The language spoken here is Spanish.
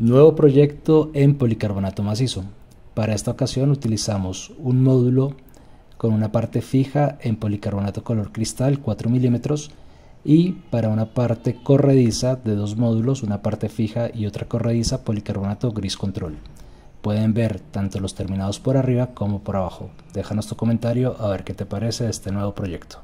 Nuevo proyecto en policarbonato macizo. Para esta ocasión utilizamos un módulo con una parte fija en policarbonato color cristal 4 milímetros y para una parte corrediza de dos módulos, una parte fija y otra corrediza policarbonato gris control. Pueden ver tanto los terminados por arriba como por abajo. Déjanos tu comentario a ver qué te parece este nuevo proyecto.